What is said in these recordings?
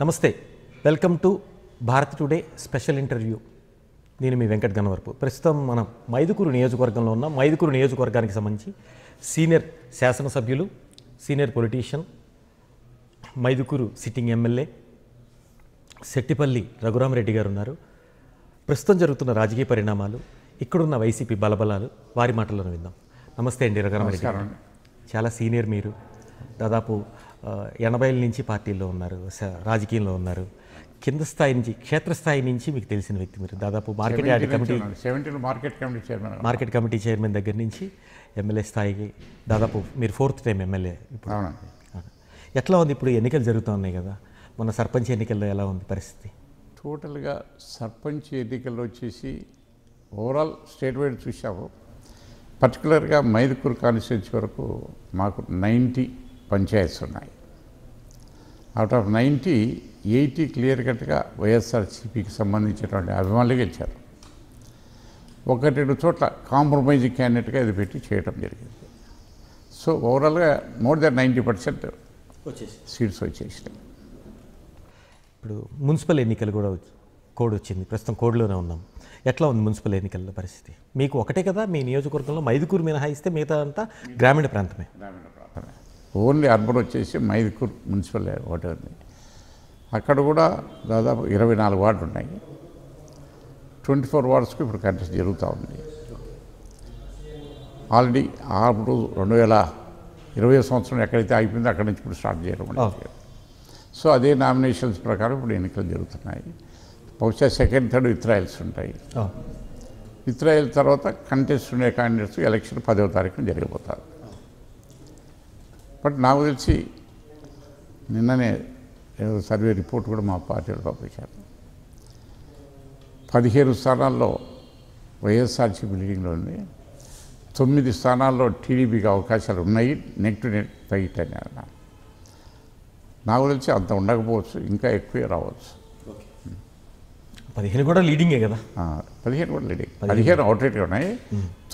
నమస్తే welcome to Bharat today special interview నేను మీ వెంకట్ గన్నవరపు ప్రస్తుతం మనం మైదుకూరు నియోజకవర్గంలో ఉన్న మైదుకూరు నియోజకవర్గానికి సంబంధించి సీనియర్ శాసనసభ్యులు senior politician Mydukur sitting MLA Settipalli Raghuramareddy గారు ఉన్నారు ప్రస్తుతం జరుగుతున్న రాజకీయ పరిణామాలు ఇక్కడున్న వైసీపీ బలబలాలు వారి మాటలను విందాం నమస్తే అండి రఘురామరెడ్డి చాలా సీనియర్ మీరు దాదాపు ఎనభైల నుంచి పార్టీలో ఉన్నారు రాజకీయంలో ఉన్నారు కింద స్థాయి నుంచి క్షేత్రస్థాయి నుంచి మీకు తెలిసిన వ్యక్తి మీరు దాదాపు market yard committee market committee chairman market committee chairman దగ్గర నుంచి ఎమ్మెల్యే స్థాయికి దాదాపు మీరు ఫోర్త్ టైం ఎమ్మెల్యే ఇప్పుడు ఎట్లా ఉంది ఇప్పుడు ఎన్నికలు జరుగుతూ ఉన్నాయి కదా మొన్న సర్పంచ్ ఎన్నికల్లో ఎలా ఉంది పరిస్థితి టోటల్గా సర్పంచ్ ఎన్నికల్లో వచ్చేసి ఓవరాల్ స్టేట్ వైడ్ చూసాము పర్టికులర్గా మైదుకూర్ కాన్స్టిట్యూన్సీ వరకు మాకు నైంటీ పంచాయత్స్ ఉన్నాయి out of ninety eighty clear కట్గా వైఎస్ఆర్సీపీకి సంబంధించినటువంటి అభిమానులు గెలిచారు ఒకటి రెండు చోట్ల కాంప్రమైజ్ క్యాండిడేట్గా ఇది పెట్టి చేయడం జరిగింది సో ఓవరాల్గా more than ninety percent seats వచ్చేసినాయి ఇప్పుడు మున్సిపల్ ఎన్నికలు కూడా కోడ్ వచ్చింది ప్రస్తుతం కోడ్లోనే ఉన్నాం ఎట్లా ఉంది మున్సిపల్ ఎన్నికల పరిస్థితి మీకు ఒకటే కదా మీ నియోజకవర్గంలో మైదుకూరు మినహాయిస్తే మిగతా అంతా గ్రామీణ ప్రాంతమే గ్రామీణ ప్రాంతమే ఓన్లీ అర్బన్ వచ్చేసి మైదుకూర్ మున్సిపల్ ఒకటి ఉంది అక్కడ కూడా దాదాపు ఇరవై నాలుగు వార్డులు ఉన్నాయి ట్వంటీ ఫోర్ వార్డ్స్కి ఇప్పుడు కంటెస్ట్ జరుగుతూ ఉంది ఆల్రెడీ అప్పుడు రెండు వేల ఇరవై సంవత్సరం ఎక్కడైతే అయిపోయిందో అక్కడి నుంచి ఇప్పుడు స్టార్ట్ చేయడం సో అదే నామినేషన్స్ ప్రకారం ఇప్పుడు ఎన్నికలు జరుగుతున్నాయి బహుశా సెకండ్ థర్డ్ విత్రాయల్స్ ఉంటాయి విత్రాయల్ తర్వాత కంటెస్ట్ ఉండే క్యాండిడేట్స్ ఎలక్షన్ పదవ తారీఖున జరిగిపోతారు బట్ నాకు తెలిసి నిన్ననే ఏదో సర్వే రిపోర్ట్ కూడా మా పార్టీలో పంపించారు పదిహేను స్థానాల్లో వైఎస్ఆర్సీ బిల్డింగ్లో ఉంది తొమ్మిది స్థానాల్లో టీడీపీకి అవకాశాలు ఉన్నాయి నెక్ టు నెట్ ఫైట్ అని అన్నారు నాకు తెలిసి అంత ఉండకపోవచ్చు ఇంకా ఎక్కువే రావచ్చు పదిహేను కూడా లీడింగే కదా పదిహేను కూడా లీడింగ్ పదిహేను రేట్గా ఉన్నాయి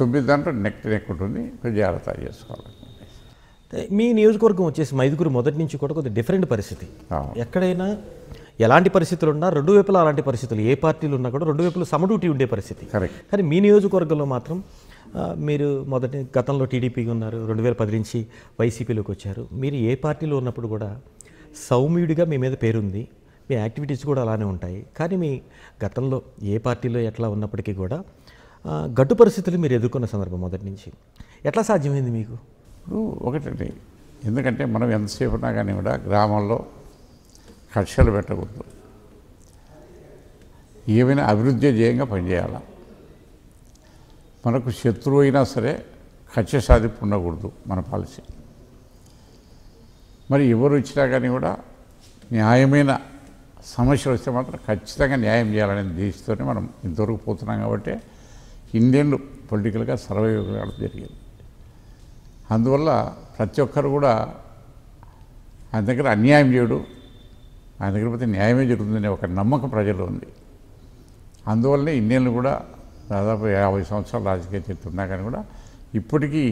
తొమ్మిది దాంట్లో నెక్ టు నెక్ ఉంటుంది జాగ్రత్త చేసుకోవాలి మీ నియోజకవర్గం వచ్చేసి మైదుగురు మొదటి నుంచి కూడా కొద్దిగా డిఫరెంట్ పరిస్థితి ఎక్కడైనా ఎలాంటి పరిస్థితులు ఉన్నా రెండు వైపులా అలాంటి పరిస్థితులు ఏ పార్టీలు ఉన్నా కూడా రెండు వైపులు సమడూటీ ఉండే పరిస్థితి కానీ మీ నియోజకవర్గంలో మాత్రం మీరు మొదటి గతంలో టీడీపీగా ఉన్నారు రెండు వేల పది నుంచి వైసీపీలోకి వచ్చారు మీరు ఏ పార్టీలో ఉన్నప్పుడు కూడా సౌమ్యుడిగా మీ మీద పేరుంది మీ యాక్టివిటీస్ కూడా అలానే ఉంటాయి కానీ మీ గతంలో ఏ పార్టీలో ఎట్లా ఉన్నప్పటికీ కూడా గడ్డు పరిస్థితులు మీరు ఎదుర్కొన్న సందర్భం మొదటి నుంచి ఎట్లా సాధ్యమైంది మీకు ఇప్పుడు ఒకటి ఎందుకంటే మనం ఎంతసేపు ఉన్నా కానీ కూడా గ్రామంలో కక్షలు పెట్టకూడదు ఏమైనా అభివృద్ధి జయంగా పనిచేయాలి మనకు శత్రువు అయినా సరే కక్ష సాధింపు ఉండకూడదు మన పాలసీ మరి ఎవరు వచ్చినా కానీ కూడా న్యాయమైన సమస్యలు వస్తే మాత్రం ఖచ్చితంగా న్యాయం చేయాలనే దేశంతోనే మనం ఇంతవరకు పోతున్నాం కాబట్టి ఇండియన్లు పొలిటికల్గా సర్వైవ్ కావడం జరిగింది అందువల్ల ప్రతి ఒక్కరు కూడా ఆయన దగ్గర అన్యాయం చేయడు ఆయన దగ్గర పోతే న్యాయమే జరుగుతుందనే ఒక నమ్మకం ప్రజలు ఉంది అందువల్లనే ఇన్నేళ్ళు కూడా దాదాపు యాభై సంవత్సరాలు రాజకీయ చరిత్ర ఉన్నా కానీ కూడా ఇప్పటికీ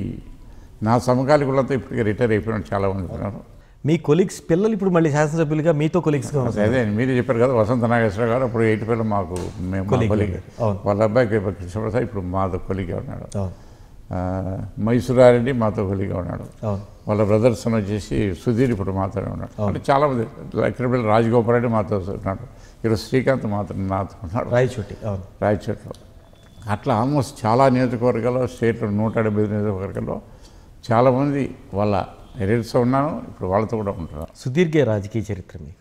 నా సమకాలికులంతా ఇప్పటికీ రిటైర్ అయిపోయినట్టు చాలా మంది ఉన్నారు మీ కొలీగ్స్ పిల్లలు ఇప్పుడు మళ్ళీ శాసనసభ్యులుగా మీతో కొలీగ్స్గా అదే మీరే చెప్పారు కదా వసంత నాగేశ్వర గారు అప్పుడు ఎయిట్ పిల్లలు మాకు మేము వాళ్ళ అబ్బాయి కృష్ణప్రసాద్ ఇప్పుడు మాతో కొలిగే ఉన్నాడు మైసూరారెడ్డి మాతో హోలీగా ఉన్నాడు వాళ్ళ బ్రదర్స్ అని వచ్చేసి సుధీర్ ఇప్పుడు మాత్రమే ఉన్నాడు అంటే చాలామంది లక్కినపల్లి రాజగోపాల్ రెడ్డి మాతో ఉన్నాడు ఈరోజు శ్రీకాంత్ మాత్రం నాతో ఉన్నాడు రాయచోటి రాయచోటిలో అట్లా ఆల్మోస్ట్ చాలా నియోజకవర్గాల్లో స్టేట్లో నూట డెబ్బై నియోజకవర్గాల్లో చాలామంది వాళ్ళ రిలేటివ్స్ ఉన్నాను ఇప్పుడు వాళ్ళతో కూడా ఉంటున్నాను సుదీర్ఘ రాజకీయ చరిత్ర మీకు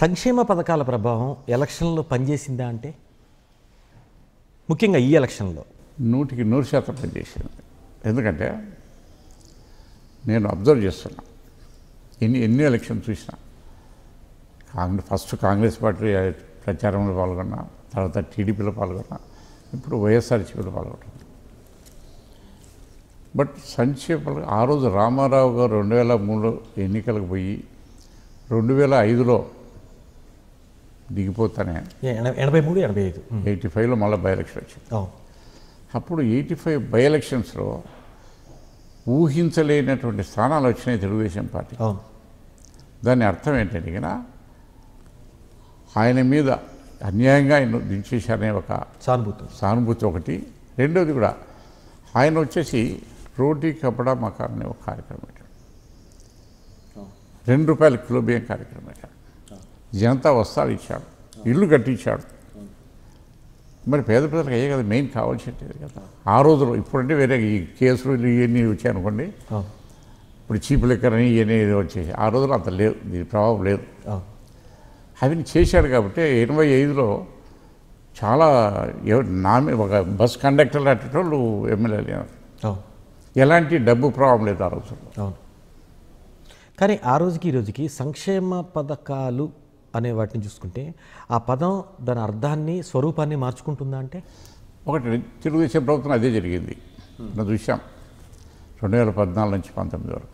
సంక్షేమ పథకాల ప్రభావం ఎలక్షన్లో పనిచేసిందా అంటే ముఖ్యంగా ఈ ఎలక్షన్లో నూటికి నూరు శాతం పనిచేసింది ఎందుకంటే నేను అబ్జర్వ్ చేస్తున్నా ఎన్ని ఎన్ని ఎలక్షన్ చూసినా కాంగ్రెస్ ఫస్ట్ కాంగ్రెస్ పార్టీ ప్రచారంలో పాల్గొన్నా తర్వాత టీడీపీలో పాల్గొన్నా ఇప్పుడు వైఎస్ఆర్సీపీలో పాల్గొన్నా బట్ సంక్షేపాలు ఆ రోజు రామారావు గారు రెండు వేల మూడు ఎన్నికలకు పోయి రెండు వేల ఐదులో దిగిపోతానే ఎనభై మూడు ఎనభై ఐదు ఎయిటీ ఫైవ్లో మళ్ళీ బై ఎలక్షన్ వచ్చింది అప్పుడు ఎయిటీ ఫైవ్ బై ఎలక్షన్స్లో ఊహించలేనటువంటి స్థానాలు వచ్చినాయి తెలుగుదేశం పార్టీ దాని అర్థం ఏంటంటే కదా ఆయన మీద అన్యాయంగా ఆయన దించేశారనే ఒక సానుభూతి సానుభూతి ఒకటి రెండోది కూడా ఆయన వచ్చేసి రోటీ కపడా మకాన్ అనే ఒక కార్యక్రమం పెట్టాడు రెండు రూపాయల కిలో బియ్యం కార్యక్రమం పెట్టాడు జనతా వస్త్రాలు ఇచ్చాడు ఇల్లు కట్టించాడు మరి పేద ప్రజలకు అయ్యే కదా మెయిన్ కావాల్సింది కదా ఆ రోజులో ఇప్పుడంటే వేరే ఈ కేసులు ఇవన్నీ వచ్చాయి అనుకోండి ఇప్పుడు చీపు లెక్కరని ఇవన్నీ వచ్చేసి ఆ రోజులో అంత లేవు దీని ప్రభావం లేదు అవన్నీ చేశాడు కాబట్టి ఎనభై ఐదులో చాలా నామి ఒక బస్ కండక్టర్ అట్టేటోళ్ళు ఎమ్మెల్యేలు ఎలాంటి డబ్బు ప్రభావం లేదు ఆ రోజు కానీ ఆ రోజుకి ఈ రోజుకి సంక్షేమ పథకాలు అనే వాటిని చూసుకుంటే ఆ పదం దాని అర్థాన్ని స్వరూపాన్ని మార్చుకుంటుందా అంటే ఒకటి తెలుగుదేశం ప్రభుత్వం అదే జరిగింది నా చూసాం రెండు వేల పద్నాలుగు నుంచి పంతొమ్మిది వరకు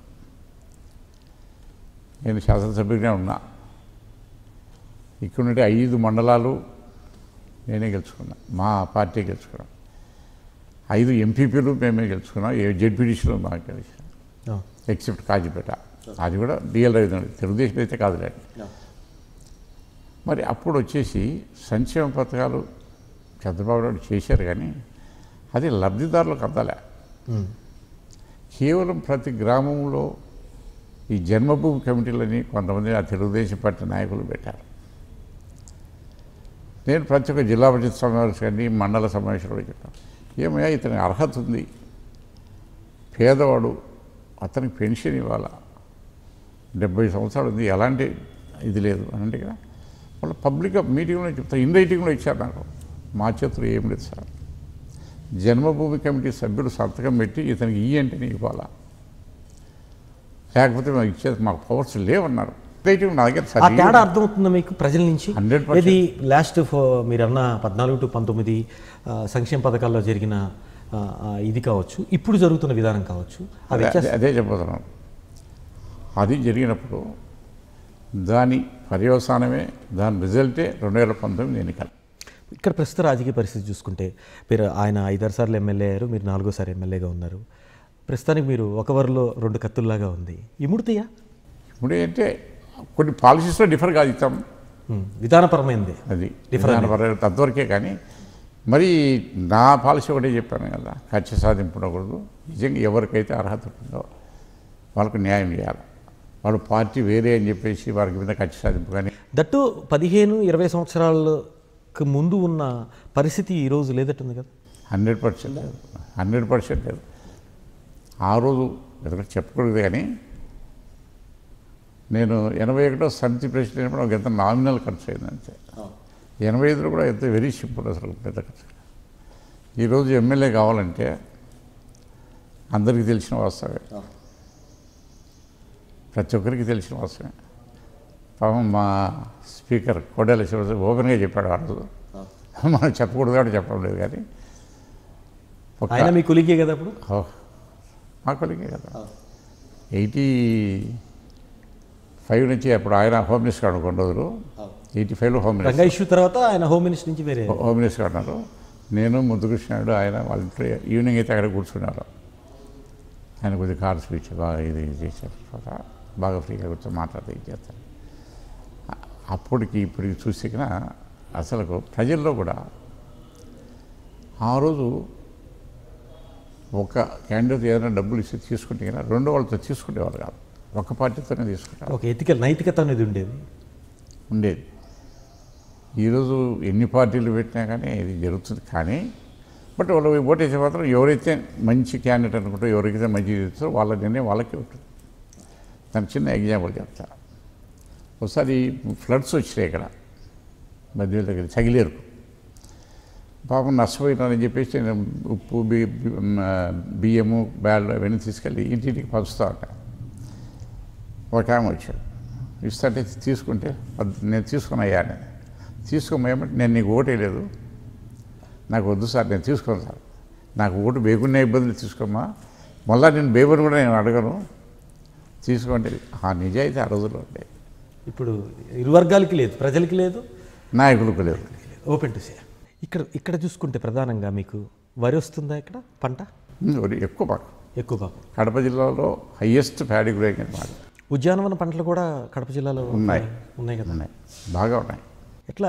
నేను శాసనసభ్యుడిగా ఉన్నా ఇక్కడ నుండి ఐదు మండలాలు నేనే గెలుచుకున్నా మా పార్టీ గెలుచుకున్నాం ఐదు ఎంపీపీలు మేమే గెలుచుకున్నాం ఏ జెడ్పీడీసీలు మాకు గెలిచినాం ఎక్సెప్ట్ కాజీపేట అది కూడా డిఎల్ రవి తెలుగుదేశం అయితే కాదులే మరి అప్పుడు వచ్చేసి సంక్షేమ పథకాలు చంద్రబాబు నాయుడు చేశారు కానీ అది లబ్ధిదారులకు అందలే కేవలం ప్రతి గ్రామంలో ఈ జన్మభూమి కమిటీలని కొంతమంది ఆ తెలుగుదేశం పార్టీ నాయకులు పెట్టారు నేను ప్రతి ఒక్క జిల్లా పరిషత్ సమావేశాన్ని మండల సమావేశంలో చెప్పాను ఏమయ్యా ఇతనికి అర్హత ఉంది పేదవాడు అతనికి పెన్షన్ ఇవ్వాలా డెబ్బై సంవత్సరాలు ఉంది ఎలాంటి ఇది లేదు అని అంటే కదా వాళ్ళు పబ్లిక్గా మీటింగ్లో చెప్తారు ఇన్ రైటింగ్లో ఇచ్చారు నాకు మా చేతులు ఏం లేదు సార్ జన్మభూమి కమిటీ సభ్యుడు సంతకం పెట్టి ఇతనికి ఈ అంటే ఇవ్వాలా లేకపోతే మాకు ఇచ్చేది మాకు పవర్స్ లేవన్నారు తేడా అర్థమవుతుంది మీకు ప్రజల నుంచి ఇది లాస్ట్ మీరు అన్న పద్నాలుగు టు పంతొమ్మిది సంక్షేమ పథకాల్లో జరిగిన ఇది కావచ్చు ఇప్పుడు జరుగుతున్న విధానం కావచ్చు అదే చెప్పబోతున్నాను అది జరిగినప్పుడు దాని పర్యవసానమే దాని రిజల్టే రెండు వేల పంతొమ్మిది ఎన్నికలు ఇక్కడ ప్రస్తుత రాజకీయ పరిస్థితి చూసుకుంటే మీరు ఆయన ఐదారు సార్లు ఎమ్మెల్యే అయ్యారు మీరు నాలుగోసారి ఎమ్మెల్యేగా ఉన్నారు ప్రస్తుతానికి మీరు ఒక వరలో రెండు కత్తుల్లాగా ఉంది ఇముడితయా ఇముడి అంటే కొన్ని పాలసీస్లో డిఫర్ కాదు ఇస్తాం విధానపరమైంది అది విధానపరమైన తద్వరకే కానీ మరి నా పాలసీ ఒకటే చెప్పాను కదా ఖర్చు సాధింపు ఉండకూడదు నిజంగా ఎవరికైతే అర్హత ఉంటుందో వాళ్ళకు న్యాయం చేయాలి వాళ్ళు పార్టీ వేరే అని చెప్పేసి వారికి మీద కక్ష సాధింపు కానీ దట్టు పదిహేను ఇరవై సంవత్సరాలకు ముందు ఉన్న పరిస్థితి ఈరోజు లేదట్టుంది కదా హండ్రెడ్ పర్సెంట్ లేదు హండ్రెడ్ పర్సెంట్ లేదు ఆ రోజు ఎందుకంటే చెప్పకూడదు కానీ నేను ఎనభై ఒకటో సమితి ప్రెసిడెంట్ అయినప్పుడు ఒక ఎంత నామినల్ ఖర్చు అయిందంటే ఎనభై ఐదులో కూడా ఎంత వెరీ సింపుల్ అసలు పెద్ద ఖర్చు ఈరోజు ఎమ్మెల్యే కావాలంటే అందరికీ తెలిసిన వాస్తవే ప్రతి ఒక్కరికి తెలిసిన అవసరమే పాపం మా స్పీకర్ కోడెల శివరాజు ఓపెన్గా చెప్పాడు ఆ రోజు మనం చెప్పకూడదు కాబట్టి చెప్పడం లేదు కానీ ఆయన మీ కులికే కదా అప్పుడు మా కులికే కదా ఎయిటీ ఫైవ్ నుంచి అప్పుడు ఆయన హోమ్ మినిస్టర్ అనుకున్న రోజులు ఎయిటీ ఫైవ్లో హోమ్ మినిస్టర్ ఇష్యూ తర్వాత ఆయన హోమ్ మినిస్టర్ నుంచి వేరే హోమ్ మినిస్టర్ అన్నారు నేను ముద్దుకృష్ణుడు ఆయన వాళ్ళ ఈవినింగ్ అయితే అక్కడ కూర్చున్నారు ఆయన కొద్దిగా కార్ స్పీచ్ బాగా ఇది చేశారు బాగా ఫ్రీగా కూర్చొని మాట్లాడితే చేస్తాను అప్పటికి ఇప్పుడు చూసి అసలు ప్రజల్లో కూడా ఆ రోజు ఒక క్యాండిడేట్ ఏదైనా డబ్బులు ఇస్తే తీసుకుంటే కదా రెండో వాళ్ళతో తీసుకునేవాళ్ళు కాదు ఒక పార్టీతోనే తీసుకుంటారు ఒక ఎతిక నైతికత అనేది ఉండేది ఉండేది ఈరోజు ఎన్ని పార్టీలు పెట్టినా కానీ ఇది జరుగుతుంది కానీ బట్ వాళ్ళు ఓటేసే మాత్రం ఎవరైతే మంచి క్యాండిడేట్ అనుకుంటారో ఎవరికైతే మంచి చేస్తారో వాళ్ళ నిర్ణయం వాళ్ళకే ఉంటుంది దాని చిన్న ఎగ్జాంపుల్ చెప్తా ఒకసారి ఫ్లడ్స్ వచ్చినాయి ఇక్కడ మధ్య దగ్గర చగిలేరు పాపం నష్టపోయినారని చెప్పేసి నేను ఉప్పు బి బియ్యము బ్యాడ్ అవన్నీ తీసుకెళ్ళి ఇంటింటికి పంచుతా ఉంటాను ఒక ఆమె వచ్చాడు ఇస్తాంటే తీసుకుంటే నేను తీసుకున్నాయా నేను తీసుకోమేమంటే నేను నీకు ఓటే లేదు నాకు వద్దు సార్ నేను తీసుకోను సార్ నాకు ఓటు బేగున్న ఇబ్బందులు తీసుకోమా మళ్ళీ నేను బేబుని కూడా నేను అడగను తీసుకోండి ఆ నిజాయితీ ఆ రోజుల్లో ఉండే ఇప్పుడు ఇరు వర్గాలకి లేదు ప్రజలకి లేదు నాయకులకు లేదు ఓపెన్ టు సే ఇక్కడ ఇక్కడ చూసుకుంటే ప్రధానంగా మీకు వరి వస్తుందా ఇక్కడ పంట వరి ఎక్కువ భాగం ఎక్కువ బాగా కడప జిల్లాలో హయ్యెస్ట్ ఫ్యాడీ గ్రోయింగ్ అనమాట ఉద్యానవన పంటలు కూడా కడప జిల్లాలో ఉన్నాయి ఉన్నాయి కదా ఉన్నాయి బాగా ఉన్నాయి ఎట్లా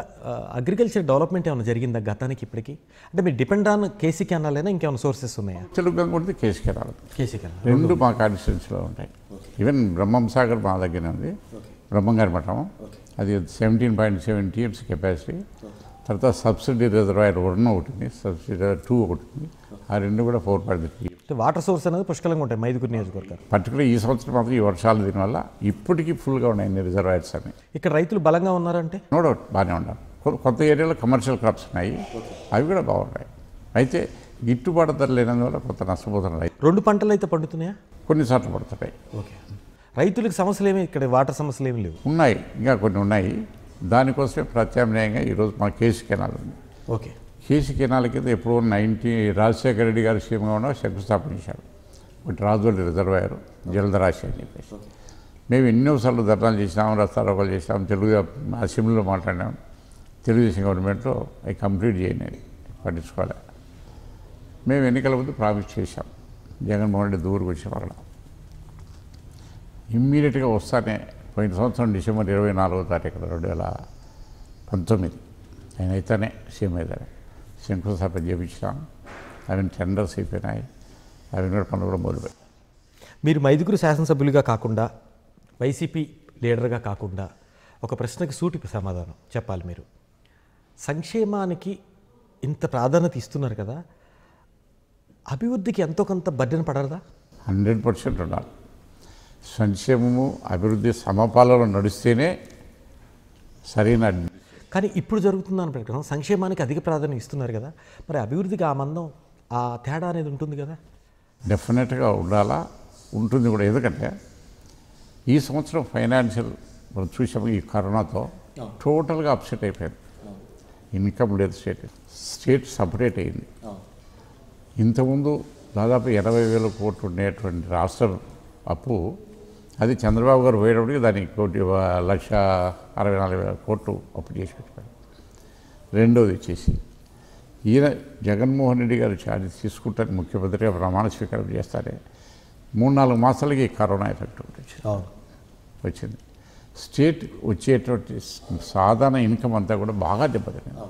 అగ్రికల్చర్ డెవలప్మెంట్ ఏమైనా జరిగిందా గతానికి ఇప్పటికి అంటే మీరు డిపెండ్ ఆన్ కేసీ కెనాలైనా ఇంకేమైనా సోర్సెస్ ఉన్నాయా గంగ ఉంటుంది కేసీ కెనాల్ కేసీ కెనాల్ రెండు మా కాన్స్టిట్యున్సీలో ఉంటాయి ఈవెన్ బ్రహ్మం సాగర్ మా దగ్గర ఉంది బ్రహ్మంగారి మఠం అది seventeen point seven TMC capacity తర్వాత సబ్సిడీ రిజర్వాయర్ వన్ ఒకటి ఉంది సబ్సిడీ టూ ఒకటి ఉంది ఆ రెండు కూడా ఫోర్ పాయింట్ త్రీ అంటే వాటర్ సోర్స్ అనేది పుష్కలంగా ఉంటాయి మైదుగురు నియోజకవర్గం పర్టికులర్ ఈ సంవత్సరం మాత్రం ఈ వర్షాలు దీనివల్ల ఇప్పటికీ ఫుల్గా ఉన్నాయి రిజర్వాయర్స్ అని ఇక్కడ రైతులు బలంగా ఉన్నారంటే నో డౌట్ బాగానే ఉన్నారు కొత్త ఏరియాలో కమర్షియల్ క్రాప్స్ ఉన్నాయి అవి కూడా బాగున్నాయి అయితే గిట్టుబాటు ధర లేనందువల్ల కొత్త నష్టపోతున్నాయి రెండు పంటలు అయితే పండుతున్నాయా కొన్నిసార్లు పడుతున్నాయి ఓకే రైతులకు సమస్యలు ఏమి ఇక్కడ వాటర్ సమస్యలు ఏమి లేవు ఉన్నాయి ఇంకా కొన్ని ఉన్నాయి దానికోసమే ప్రత్యామ్నాయంగా ఈరోజు మన కేసు కెనాల్ ఉంది ఓకే కేసీ కెనాల కింద ఎప్పుడో నైన్టీ రాజశేఖర రెడ్డి గారు సీఎంగా ఉన్న శంకుస్థాపన చేశారు ఒకటి రాజోలి రిజర్వాయర్ జలధరాశి అని చెప్పేసి మేము ఎన్నోసార్లు ధర్నాలు చేసినాం రస్తారోపాలు చేసినాం తెలుగు అసెంబ్లీలో మాట్లాడినాం తెలుగుదేశం గవర్నమెంట్లో అవి కంప్లీట్ చేయలేదు పట్టించుకోలే మేము ఎన్నికల ముందు ప్రామిస్ చేశాం జగన్మోహన్ రెడ్డి దూరకు వాళ్ళ ఇమ్మీడియట్గా వస్తానే పోయిన సంవత్సరం డిసెంబర్ ఇరవై నాలుగో తారీఖు రెండు వేల పంతొమ్మిది ఆయన అయితేనే సీఎం అయితేనే శంకుస్థాపన చేయించాం అవన్నీ టెండర్స్ అయిపోయినాయి అవి కూడా పనులు కూడా మొదలుపోయి మీరు మైదుగురు శాసనసభ్యులుగా కాకుండా వైసీపీ లీడర్గా కాకుండా ఒక ప్రశ్నకి సూటి సమాధానం చెప్పాలి మీరు సంక్షేమానికి ఇంత ప్రాధాన్యత ఇస్తున్నారు కదా అభివృద్ధికి ఎంతో కొంత బడ్డన పడరదా హండ్రెడ్ పర్సెంట్ ఉండాలి సంక్షేమము అభివృద్ధి సమపాలలో నడిస్తేనే సరైన కానీ ఇప్పుడు జరుగుతుందని ప్రకటన సంక్షేమానికి అధిక ప్రాధాన్యం ఇస్తున్నారు కదా మరి అభివృద్ధికి ఆ మందం ఆ తేడా అనేది ఉంటుంది కదా డెఫినెట్గా ఉండాలా ఉంటుంది కూడా ఎందుకంటే ఈ సంవత్సరం ఫైనాన్షియల్ మనం చూసాము ఈ కరోనాతో టోటల్గా అప్సెట్ అయిపోయింది ఇన్కమ్ లేదు స్టేట్ స్టేట్ సపరేట్ అయింది ఇంతకుముందు దాదాపు ఎనభై వేల కోట్లు ఉండేటువంటి రాష్ట్ర అప్పు అది చంద్రబాబు గారు పోయేటప్పటికి దానికి కోటి లక్ష అరవై నాలుగు వేల కోట్లు అప్పు చేసి రెండోది వచ్చేసి ఈయన జగన్మోహన్ రెడ్డి గారు ఛార్జ్ తీసుకుంటారు ముఖ్యమంత్రిగా ప్రమాణ స్వీకారం చేస్తారే మూడు నాలుగు మాసాలకి కరోనా ఎఫెక్ట్ వచ్చింది వచ్చింది స్టేట్ వచ్చేటువంటి సాధారణ ఇన్కమ్ అంతా కూడా బాగా దెబ్బతింది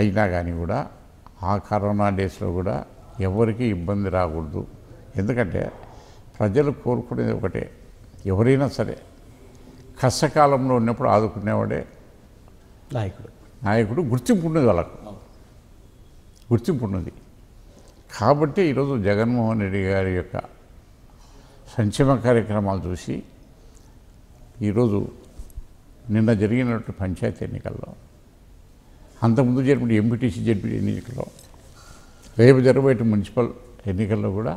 అయినా కానీ కూడా ఆ కరోనా డేస్లో కూడా ఎవరికి ఇబ్బంది రాకూడదు ఎందుకంటే ప్రజలు కోరుకునేది ఒకటే ఎవరైనా సరే కష్టకాలంలో ఉన్నప్పుడు ఆదుకునేవాడే నాయకుడు నాయకుడు గుర్తింపు ఉన్నది వాళ్ళకు గుర్తింపు ఉన్నది కాబట్టి ఈరోజు జగన్మోహన్ రెడ్డి గారి యొక్క సంక్షేమ కార్యక్రమాలు చూసి ఈరోజు నిన్న జరిగినటువంటి పంచాయతీ ఎన్నికల్లో అంతకుముందు జరిపిన ఎంపీటీసీ జరిపిన ఎన్నికల్లో రేపు జరగబోయే మున్సిపల్ ఎన్నికల్లో కూడా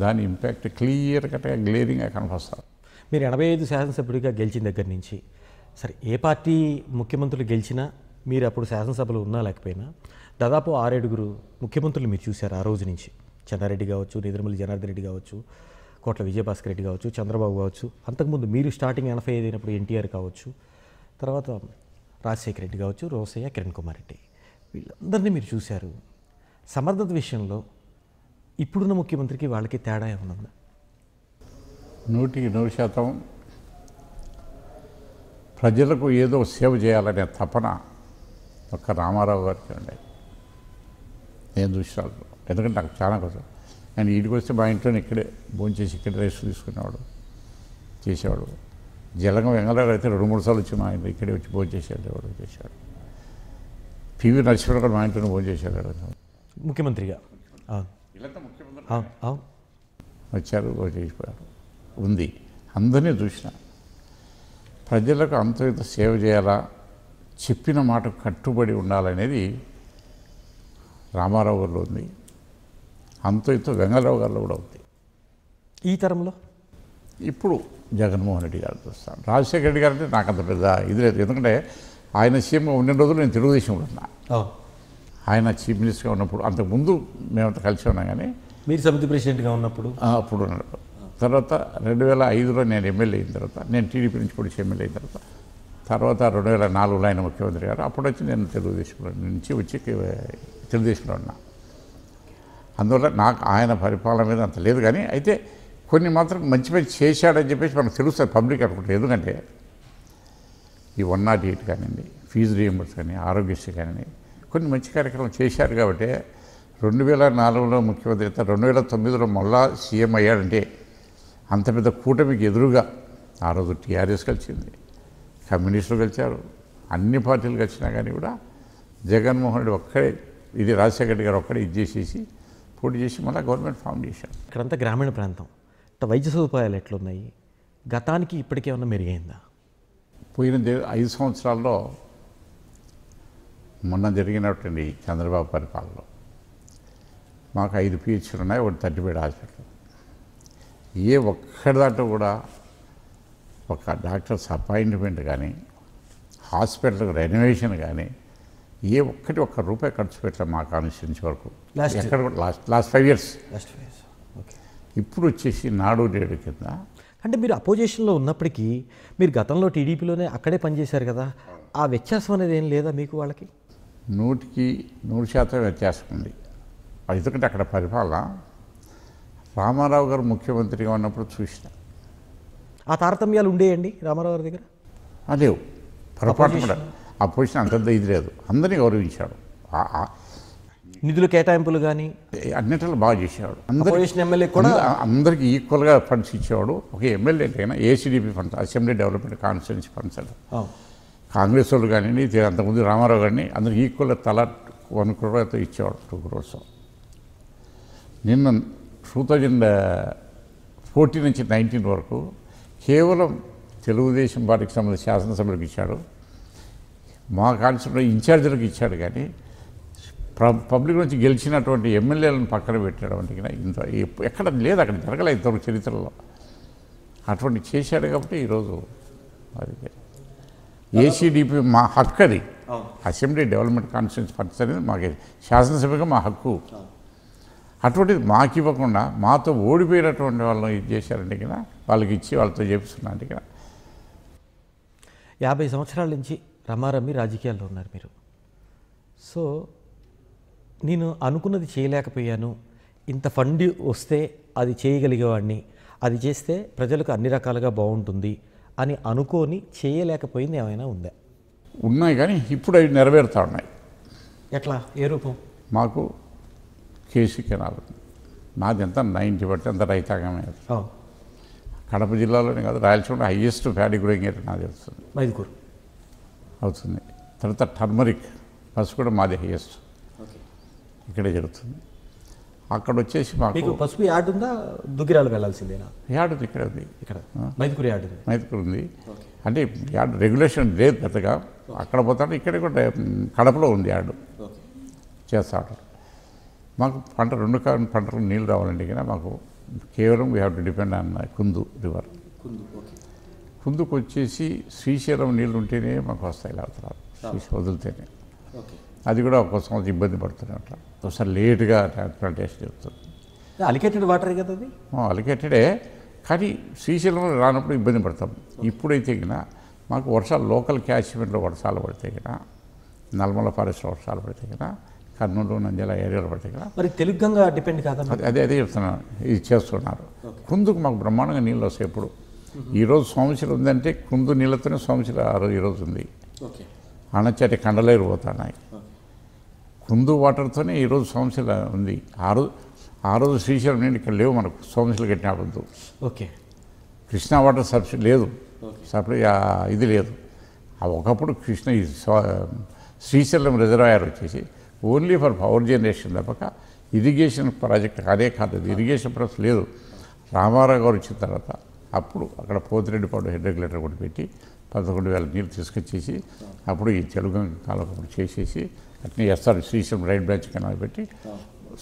దాని ఇంపాక్ట్ క్లియర్ కట్గా గ్లేరింగ్గా కనపస్తారు మీరు ఎనభై ఐదు శాసనసభ్యుడిగా గెలిచిన దగ్గర నుంచి సరే ఏ పార్టీ ముఖ్యమంత్రులు గెలిచినా మీరు అప్పుడు శాసనసభలో ఉన్నా లేకపోయినా దాదాపు ఆరేడుగురు ముఖ్యమంత్రులు మీరు చూశారు ఆ రోజు నుంచి చెన్నారెడ్డి కావచ్చు నిద్రమల్లి జనార్దన్ రెడ్డి కావచ్చు కోట్ల విజయభాస్కర్ రెడ్డి కావచ్చు చంద్రబాబు కావచ్చు అంతకుముందు మీరు స్టార్టింగ్ ఎనభై ఐదు అయినప్పుడు ఎన్టీఆర్ కావచ్చు తర్వాత రాజశేఖర రెడ్డి కావచ్చు రోసయ్య కిరణ్ కుమార్ రెడ్డి వీళ్ళందరినీ మీరు చూశారు సమర్థత విషయంలో ఇప్పుడున్న ముఖ్యమంత్రికి వాళ్ళకి తేడా ఏమైనా ఉందా నూటికి నూరు శాతం ప్రజలకు ఏదో సేవ చేయాలనే తపన ఒక్క రామారావు గారికి ఉండే నేను చూసినాను ఎందుకంటే నాకు చాలా కోసం నేను ఇంటికి వస్తే మా ఇంట్లోనే ఇక్కడే భోంచేసి ఇక్కడ రైస్ తీసుకునేవాడు చేసేవాడు జలగం వెంగళాడు అయితే రెండు మూడు సార్లు వచ్చి మా ఇంట్లో ఇక్కడే వచ్చి భోంచేసాడు ఎవడు చేశాడు పివి నరసింహరావు మా ఇంట్లోనే భోంచేసాడు ముఖ్యమంత్రిగా వచ్చారు చేసిపోయారు ఉంది అందరినీ చూసిన ప్రజలకు అంతర్గత సేవ చేయాలా చెప్పిన మాట కట్టుబడి ఉండాలనేది రామారావు గారిలో ఉంది అంతయుత గంగారావు గారిలో కూడా ఉంది ఈ తరంలో ఇప్పుడు జగన్మోహన్ రెడ్డి గారు చూస్తాను రాజశేఖర రెడ్డి గారు అంటే నాకు అంత పెద్ద ఇది లేదు ఎందుకంటే ఆయన సీఎంగా ఉండే రోజులు నేను తెలుగుదేశంలో ఉన్నా ఆయన చీఫ్ మినిస్టర్గా ఉన్నప్పుడు అంతకుముందు మేమంతా కలిసి ఉన్నాం కానీ మీరు సమితి ప్రెసిడెంట్గా ఉన్నప్పుడు అప్పుడు ఉన్నాడు తర్వాత రెండు వేల ఐదులో నేను ఎమ్మెల్యే అయిన తర్వాత నేను టీడీపీ నుంచి కూడా ఎమ్మెల్యే అయిన తర్వాత తర్వాత రెండు వేల నాలుగులో ఆయన ముఖ్యమంత్రి గారు అప్పుడు వచ్చి నేను తెలుగుదేశంలో నుంచి వచ్చి తెలుగుదేశంలో ఉన్నా అందువల్ల నాకు ఆయన పరిపాలన మీద అంత లేదు కానీ అయితే కొన్ని మాత్రం మంచి మంచి చేశాడని చెప్పేసి మనకు తెలుస్తుంది పబ్లిక్ అనుకుంటుంది ఎందుకంటే ఈ వన్ నాట్ ఎయిట్ కానివ్వండి ఫీజు రియంబర్స్ కానీ ఆరోగ్యశ్రీ కానివ్వండి కొన్ని మంచి కార్యక్రమం చేశారు కాబట్టి రెండు వేల నాలుగులో ముఖ్యమంత్రి అయితే రెండు వేల తొమ్మిదిలో మళ్ళా సీఎం అయ్యాడంటే అంత పెద్ద కూటమికి ఎదురుగా ఆ రోజు టీఆర్ఎస్ కలిసింది కమ్యూనిస్టులు కలిచారు అన్ని పార్టీలు కలిసినా కానీ కూడా జగన్మోహన్ రెడ్డి ఒక్కడే ఇది రాజశేఖర్ గారు ఒక్కడే ఇది చేసేసి పోటీ చేసి మళ్ళీ గవర్నమెంట్ ఫామ్ చేశారు ఇక్కడంతా గ్రామీణ ప్రాంతం వైద్య సదుపాయాలు ఎట్లున్నాయి గతానికి ఇప్పటికేమన్నా మెరుగైందా పోయిన ఐదు సంవత్సరాల్లో మొన్న జరిగినటువంటి చంద్రబాబు పరిపాలనలో మాకు ఐదు పిహెచ్లు ఉన్నాయి ఒకటి థర్టీ ఫైవ్ హాస్పిటల్ ఏ ఒక్కడి దాంట్లో కూడా ఒక డాక్టర్స్ అపాయింట్మెంట్ కానీ హాస్పిటల్ రెనోవేషన్ కానీ ఏ ఒక్కటి ఒక్క రూపాయి ఖర్చు పెట్టలే మా అనుసరించే వరకు ఎక్కడ last last five years last five years okay ఇప్పుడు వచ్చేసి నాడు నేడు కింద అంటే మీరు అపోజిషన్లో ఉన్నప్పటికీ మీరు గతంలో టీడీపీలోనే అక్కడే పనిచేశారు కదా ఆ వ్యత్యాసం అనేది ఏం లేదా మీకు వాళ్ళకి నూటికి నూరు శాతం వ్యత్యాసం ఉంది ఎందుకంటే అక్కడ పరిపాలన రామారావు గారు ముఖ్యమంత్రిగా ఉన్నప్పుడు చూసిన ఆ తారతమ్యాలు ఉండేయండి రామారావు గారి దగ్గర లేవు పొరపాటు కూడా ఆ పొజిషన్ అంత ఇది లేదు అందరినీ గౌరవించాడు నిధులు కేటాయింపులు కానీ అన్నిటిలో బాగా చేసేవాడు ఎమ్మెల్యే కూడా అందరికీ ఈక్వల్గా ఫండ్స్ ఇచ్చేవాడు ఒక ఎమ్మెల్యే అయినా ACDP funds assembly development constituency funds అంటే కాంగ్రెస్ వాళ్ళు కానివ్వండి అంతకుముందు రామారావు గారిని అందరికి ఈక్వల్ తల వన్ క్రోడ్ ఇచ్చేవాడు టూ క్రోడ్స్ నిన్న టూ థౌజండ్ ఫోర్టీన్ నుంచి నైన్టీన్ వరకు కేవలం తెలుగుదేశం పార్టీకి సంబంధించి శాసనసభ్యులకు ఇచ్చాడు మా కాన్స్టిట్యూంట్ ఇన్ఛార్జీలకు ఇచ్చాడు కానీ పబ్లిక్ నుంచి గెలిచినటువంటి ఎమ్మెల్యేలను పక్కన పెట్టాడు పెట్టినటువంటికి ఇంత ఎక్కడ లేదు అక్కడ జరగలేదు ఇంతవరకు చరిత్రలో అటువంటి చేశాడు కాబట్టి ఈరోజు అది ఏసీడీపీ మా హక్కు అది అసెంబ్లీ డెవలప్మెంట్ కాన్స్టిట్యూన్స్ ఫండ్స్ అనేది మాకు శాసనసభగా మా హక్కు అటువంటిది మాకు ఇవ్వకుండా మాతో ఓడిపోయినటువంటి వాళ్ళని ఇది చేశారంటే వాళ్ళకి ఇచ్చి వాళ్ళతో చేపిస్తున్నారంటే కదా యాభై సంవత్సరాల నుంచి రమారమి రాజకీయాల్లో ఉన్నారు మీరు సో నేను అనుకున్నది చేయలేకపోయాను ఇంత ఫండ్ వస్తే అది చేయగలిగేవాడిని అది చేస్తే ప్రజలకు అన్ని రకాలుగా బాగుంటుంది అని అనుకోని చేయలేకపోయింది ఏమైనా ఉందా ఉన్నాయి కానీ ఇప్పుడు అవి నెరవేరుతా ఉన్నాయి ఎట్లా ఏ రూపం మాకు కేసీ కెనాల్ మాది ఎంత నైంటీ పడితే అంత రైతాంగమే కడప జిల్లాలోనే కాదు రాయలసీమ హైయెస్ట్ ఫ్యాడీ కూడా ఇంకేట నాది వస్తుంది మైదుకూరు అవుతుంది తర్వాత టర్మరిక్ పసుపు కూడా మాది హైయెస్ట్ ఇక్కడే జరుగుతుంది అక్కడ వచ్చేసి మాకు పసుపు యాడ్ ఉందా దుగ్గిరాలు వెళ్ళాల్సిందేనా యాడ్ ఉంది ఇక్కడ ఉంది ఇక్కడ మైదుకూరు యాడ్ ఉంది మైదుకూరు ఉంది అంటే యాడ్ రెగ్యులేషన్ లేదు పెద్దగా అక్కడ పోతాడు ఇక్కడ కూడా కడపలో ఉంది యాడ్ చేస్తాడు మాకు పంట రెండు పంటలు నీళ్ళు రావాలండి కన్నా మాకు కేవలం we have to depend on Kundu river కుందుకు వచ్చేసి శ్రీశైలం నీళ్ళు ఉంటేనే మాకు వస్తాయి ఇలా వదులుతేనే అది కూడా ఒక్కొక్క సంవత్సరం ఇబ్బంది పడుతుంది అట్లా ఒకసారి లేటుగా ట్రాన్స్ప్లాంటేషన్ చెప్తుంది అలికేటెడ్ వాటరే కదా అది అలికేటెడే కానీ శ్రీశైలం రానప్పుడు ఇబ్బంది పడతాం ఇప్పుడైతే కన్నా మాకు వర్షాలు లోకల్ క్యాచ్మెంట్లో వర్షాలు పడితే కన్నా నల్మల ఫారెస్ట్ వర్షాలు పడితే కన్నా కర్నూలు నంద్యాల ఏరియాలు పడితే కదా మరి తెలుగుగా డిపెండ్ డిపెండ్ కాదా అదే అదే చెప్తున్నాను ఇది చేస్తున్నారు కుందుకు మాకు బ్రహ్మాండంగా నీళ్ళు వస్తాయి ఎప్పుడు ఈరోజు సోమశిల ఉందంటే కుందు నీళ్ళతోనే సోమశిల ఆ రోజు ఈరోజు ఉంది అనచేటి కండలేరు పోతున్నాయి ముందు వాటర్తోనే ఈరోజు సోమశిల ఉంది ఆ రోజు ఆ రోజు శ్రీశైలం నేను ఇక్కడ లేవు మనకు సోమశిల కట్టినప్పుడు ఓకే కృష్ణా వాటర్ సబ్సి లేదు సప్లై ఇది లేదు ఒకప్పుడు కృష్ణ శ్రీశైలం రిజర్వాయర్ వచ్చేసి ఓన్లీ ఫర్ పవర్ జనరేషన్ తప్పక ఇరిగేషన్ ప్రాజెక్ట్ అదే కాదు ఇరిగేషన్ ప్రాజెక్ట్ లేదు రామారావు గారు వచ్చిన తర్వాత అప్పుడు అక్కడ పాడు హెడ్ రెగ్యులేటర్ కూడా పెట్టి పదకొండు వేల నీళ్ళు తీసుకొచ్చేసి అప్పుడు ఈ తెలుగు కాలం చేసేసి అట్నే S R Srisailam right branch canal పెట్టి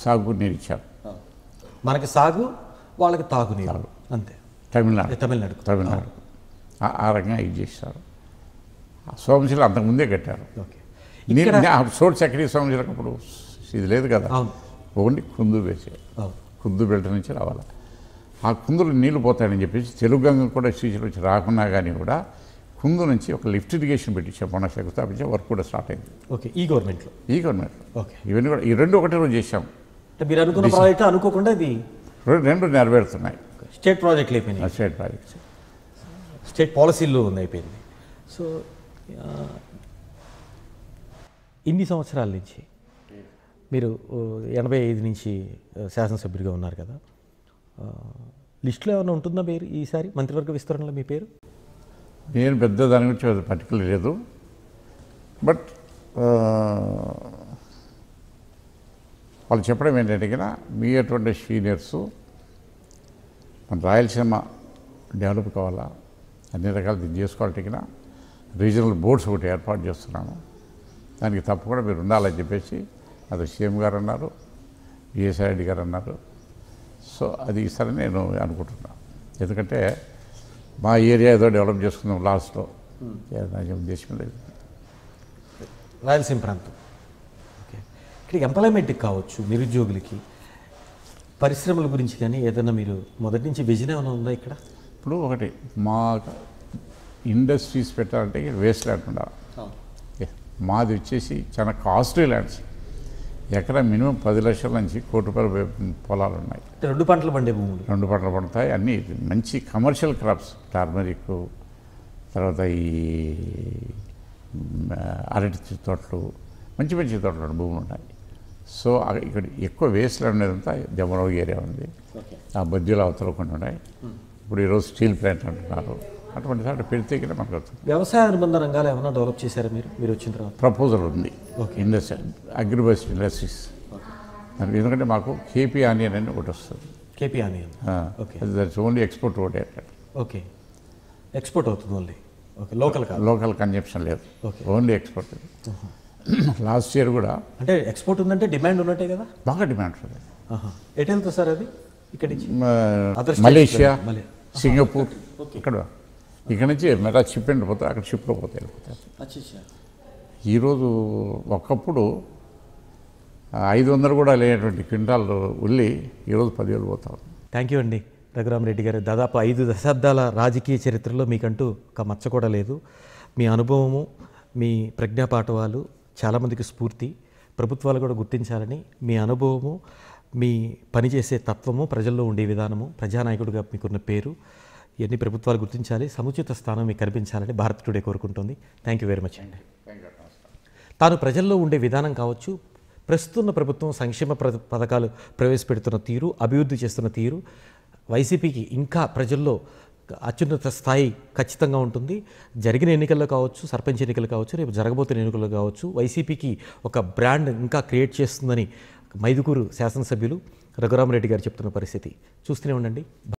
సాగు నీరు ఇచ్చారు మనకి సాగు వాళ్ళకి తాగునీరు అంతే తమిళనాడు తమిళనాడు తమిళనాడు ఆ రకంగా ఇది చేస్తారు సోమశిల అంతకుముందే కట్టారు సోడ్ చక్రీ సోమశిలకు అప్పుడు ఇది లేదు కదా ఓన్లీ కుందు వేసే కుందు బెల్ట్ నుంచి రావాలి ఆ కుందులు నీళ్లు పోతాయని చెప్పేసి తెలుగు గంగ కూడా శ్రీశైలం వచ్చి రాకున్నా కానీ కూడా కుందు నుంచి ఒక లిఫ్ట్ ఇరిగేషన్ పెట్టించాం మొన్న శంకుస్థాపించే వర్క్ కూడా స్టార్ట్ అయింది ఓకే ఈ గవర్నమెంట్లో ఈ గవర్నమెంట్ ఓకే ఇవన్నీ కూడా ఈ రెండు ఒకటే రోజు చేశాం మీరు అనుకున్న ప్రాజెక్ట్ అనుకోకుండా ఇది రెండు నెరవేరుతున్నాయి స్టేట్ ప్రాజెక్టులు అయిపోయినాయి స్టేట్ ప్రాజెక్ట్స్ స్టేట్ పాలసీల్లో ఉంది అయిపోయింది సో ఇన్ని సంవత్సరాల నుంచి మీరు ఎనభై ఐదు నుంచి శాసనసభ్యుడిగా ఉన్నారు కదా లిస్టులో ఏమైనా ఉంటుందా పేరు ఈసారి మంత్రివర్గ విస్తరణలో మీ పేరు నేను పెద్ద దాని గురించి అది పర్టికులర్ లేదు బట్ వాళ్ళు చెప్పడం ఏంటంటే మీ అటువంటి సీనియర్స్ మన రాయలసీమ డెవలప్ కావాలా అన్ని రకాలు దీన్ని చేసుకోవాలంటే రీజనల్ బోర్డ్స్ ఒకటి ఏర్పాటు చేస్తున్నాను దానికి తప్పకుండా మీరు ఉండాలని చెప్పేసి అది సీఎం గారు అన్నారు విఎస్ఆర్ రెడ్డి గారు అన్నారు సో అది ఇస్తారని నేను అనుకుంటున్నాను ఎందుకంటే మా ఏరియా ఏదో డెవలప్ చేసుకుందాం లాస్ట్లో నాకు ఉద్దేశం లేదు రాయలసీమ ప్రాంతం ఓకే ఇక్కడ ఎంప్లాయ్మెంట్కి కావచ్చు నిరుద్యోగులకి పరిశ్రమల గురించి కానీ ఏదైనా మీరు మొదటి నుంచి విజన్ ఏమైనా ఉందా ఇక్కడ ఇప్పుడు ఒకటి మా ఇండస్ట్రీస్ పెట్టాలంటే వేస్ట్ ల్యాండ్ ఉండాలి మాది వచ్చేసి చాలా కాస్ట్లీ ల్యాండ్స్ ఎకరా మినిమం పది లక్షల నుంచి కోటి రూపాయల పొలాలు ఉన్నాయి రెండు పంటలు పండే భూములు రెండు పంటలు పండుతాయి అన్నీ మంచి కమర్షియల్ క్రాప్స్ టార్మరిక్ తర్వాత ఈ అరటి తోటలు మంచి మంచి తోటలు భూములు ఉన్నాయి సో ఇక్కడ ఎక్కువ వేస్ట్ అనేదంతా దెమరోగ్ ఏరియా ఉంది ఆ బొద్దులు అవతల కొన్ని ఉన్నాయి ఇప్పుడు ఈరోజు స్టీల్ ప్లాంట్ అంటున్నారు అటువంటి దాంట్లో పెడితే ఇక్కడ మనకు వ్యవసాయ అనుబంధ రంగాలు ఏమైనా డెవలప్ చేశారు మీరు మీరు వచ్చిన తర్వాత ప్రపోజల్ ఉంది ఓకే ఇండస్ట్రీ అగ్రిబస్ ఇండస్ట్రీస్ ఎందుకంటే మాకు కేపీ ఆనియన్ అని ఒకటి వస్తుంది K P onion okay that's only export ఓటే ఓకే ఎక్స్పోర్ట్ అవుతుంది only okay local local consumption లేదు okay only export last year కూడా అంటే ఎక్స్పోర్ట్ ఉందంటే డిమాండ్ ఉన్నట్టే కదా బాగా డిమాండ్ ఉంటుంది ఎటు వెళ్తుంది సార్ అది ఇక్కడ మలేషియా సింగపూర్ ఇక్కడ ఇక్కడ నుంచి మెగా షిప్ అండ్ పోతే అక్కడ షిప్లో పోతే వెళ్ళిపోతారు ఈరోజు ఒకప్పుడు ఐదు వందలు కూడా లేనటువంటి క్వింటాలు ఉల్లి ఈరోజు పదివేలు పోతాం థ్యాంక్ యూ అండి రఘురామరెడ్డి గారు దాదాపు ఐదు దశాబ్దాల రాజకీయ చరిత్రలో మీకంటూ ఒక మచ్చ కూడా లేదు మీ అనుభవము మీ ప్రజ్ఞాపాఠవాలు చాలామందికి స్ఫూర్తి ప్రభుత్వాలు కూడా గుర్తించాలని మీ అనుభవము మీ పనిచేసే తత్వము ప్రజల్లో ఉండే విధానము ప్రజానాయకుడిగా మీకున్న పేరు ఇవన్నీ ప్రభుత్వాలు గుర్తించాలి సముచిత స్థానం మీకు కనిపించాలని భారత్ టుడే కోరుకుంటుంది థ్యాంక్ యూ వెరీ మచ్ అండి తాను ప్రజల్లో ఉండే విధానం కావచ్చు ప్రస్తుత ప్రభుత్వం సంక్షేమ పథకాలు ప్రవేశపెడుతున్న తీరు అభివృద్ధి చేస్తున్న తీరు వైసీపీకి ఇంకా ప్రజల్లో అత్యున్నత స్థాయి ఖచ్చితంగా ఉంటుంది జరిగిన ఎన్నికల్లో కావచ్చు సర్పంచ్ ఎన్నికలు కావచ్చు రేపు జరగబోతున్న ఎన్నికల్లో కావచ్చు వైసీపీకి ఒక బ్రాండ్ ఇంకా క్రియేట్ చేస్తుందని మైదుకూరు శాసనసభ్యులు రఘురామరెడ్డి గారు చెప్తున్న పరిస్థితి చూస్తూనే ఉండండి